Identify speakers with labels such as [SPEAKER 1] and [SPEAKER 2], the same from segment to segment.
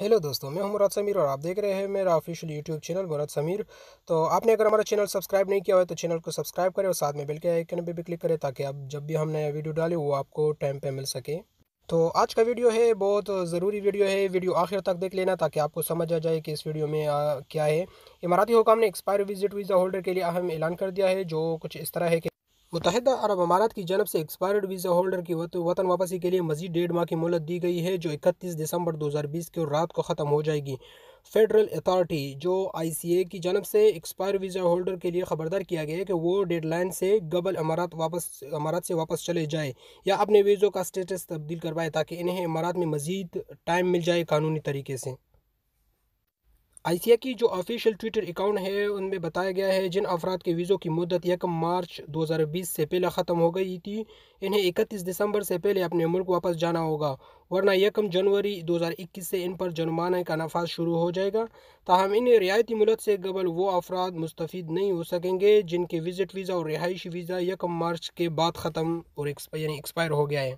[SPEAKER 1] hello दोस्तों मैं हूं मुराद समीर और आप देख रहे हैं मेरा official YouTube channel Murad Sameer तो आपने अगर हमारा चैनल सब्सक्राइब नहीं किया है तो चैनल को सब्सक्राइब करें और साथ में बिल के आइकन पे भी क्लिक करें ताकि आप जब भी हम नया वीडियो डालें वो आपको टाइम पे मिल सके तो आज का वीडियो है बहुत ज़रूरी वीडियो है वीडियो आखिर तक देख लेना ताकि आपको समझ आ जाए कि इस वीडियो में आ, क्या है इमाराती हुकाम ने एक्सपायर विजिट वीज़ा होल्डर के लिए अहम ऐलान कर दिया है जो कुछ इस तरह है कि मुतहद अरब अमारात की जनब से एक्सपायर्ड वीज़ा होल्डर की वत, वतन वापसी के लिए मजीद डेढ़ माह की मोहलत दी गई है जो इकतीस दिसंबर दो हज़ार बीस की रात को ख़त्म हो जाएगी फेडरल अथॉरिटी जो आई सी ए की जनब से एक्सपायर वीज़ा होल्डर के लिए खबरदार किया गया है कि वो डेडलाइन से गबल अमारात वापस अमारात से वापस चले जाए या अपने वीज़ों का स्टेटस तब्दील करवाए ताकि इन्हें अमारात में मज़ीद टाइम मिल जाए कानूनी तरीके से आई की जो ऑफिशियल ट्विटर अकाउंट है उनमें बताया गया है जिन अफराद के वीज़ों की मदत यकम मार्च 2020 से पहले ख़त्म हो गई थी इन्हें 31 दिसंबर से पहले अपने मुल्क वापस जाना होगा वरना यकम जनवरी 2021 से इन पर जुर्माना का नफाज शुरू हो जाएगा ताहम इन रियायती मुलत से कबल वो अफराद मुस्तफ़ नहीं हो सकेंगे जिनके विज़िट वीज़ा और रिहाइशी वीज़ा यकम मार्च के बाद ख़त्म और यानी एक्सपायर हो गया है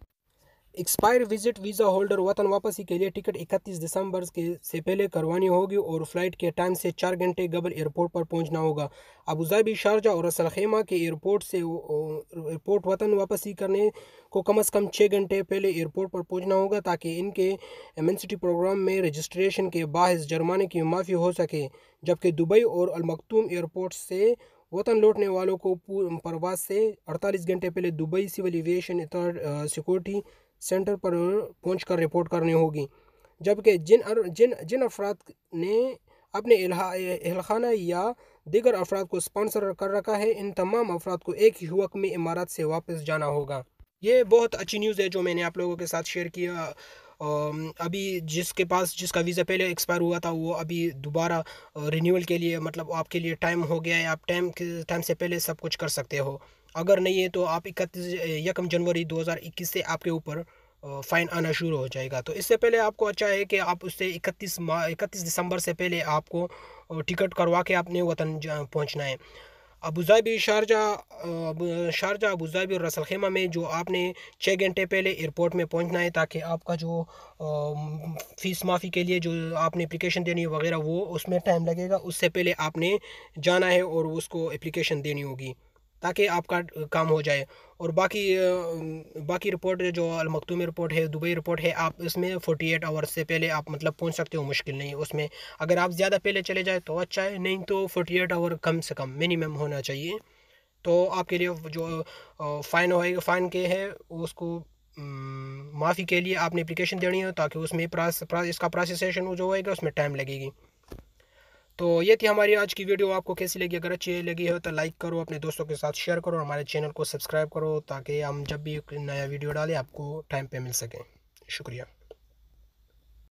[SPEAKER 1] एक्सपायर विजिट वीज़ा होल्डर वतन वापसी के लिए टिकट 31 दिसंबर के से पहले करवानी होगी और फ्लाइट के टाइम से चार घंटे गबल एयरपोर्ट पर पहुंचना होगा अबूधाबी शारजा और असल खेमा के एयरपोर्ट से एयरपोर्ट वतन वापसी करने को कम अज़ कम छः घंटे पहले एयरपोर्ट पर पहुंचना होगा ताकि इनके एम प्रोग्राम में रजिस्ट्रेशन के बाहस जुर्माने की माफ़ी हो सके जबकि दुबई और अलमखतूम एयरपोर्ट से वतन लौटने वालों को परवास से अड़तालीस घंटे पहले Dubai civil aviation security centre पर पहुँच कर रिपोर्ट करनी होगी जबकि जिन अर, जिन जिन अफराद ने अपने अहलखाना या दिगर अफराद को स्पॉन्सर कर रखा है इन तमाम अफराद को एक ही वक्त में इमारत से वापस जाना होगा ये बहुत अच्छी न्यूज़ है जो मैंने आप लोगों के साथ शेयर किया अभी जिसके पास जिसका वीज़ा पहले एक्सपायर हुआ था वो अभी दोबारा रिन्यूअल के लिए मतलब आपके लिए टाइम हो गया है आप टाइम टाइम से पहले सब कुछ कर सकते हो अगर नहीं है तो आप इकतीस यकम जनवरी 2021 से आपके ऊपर फ़ाइन आना शुरू हो जाएगा तो इससे पहले आपको अच्छा है कि आप उससे इकतीस मा इकतीस दिसंबर से पहले आपको टिकट करवा के अपने वतन पहुंचना है अबूधाबी शारजा शारजा अबूधाबी और रसल खेमा में जो आपने छः घंटे पहले एयरपोर्ट में पहुंचना है ताकि आपका जो फ़ीस माफ़ी के लिए जो आपने एप्लीकेशन देनी है वगैरह वो उसमें टाइम लगेगा उससे पहले आपने जाना है और उसको एप्लीकेशन देनी होगी ताकि आपका काम हो जाए और बाकी बाकी रिपोर्ट जो अलमखतूम रिपोर्ट है दुबई रिपोर्ट है आप इसमें फोर्टी एट आवर्स से पहले आप मतलब पहुंच सकते हो मुश्किल नहीं उसमें अगर आप ज़्यादा पहले चले जाए तो अच्छा है नहीं तो फोर्टी एट आवर कम से कम मिनिमम होना चाहिए तो आपके लिए जो फ़ाइन होएगा फ़ाइन के है उसको माफ़ी के लिए आपने अप्लीकेशन देनी है ताकि उसमें प्रास, प्रास, इसका प्रोसेसेशन जो होएगा उसमें टाइम लगेगी तो ये थी हमारी आज की वीडियो आपको कैसी लगी अगर अच्छी लगी हो तो लाइक करो अपने दोस्तों के साथ शेयर करो हमारे चैनल को सब्सक्राइब करो ताकि हम जब भी नया वीडियो डालें आपको टाइम पे मिल सके शुक्रिया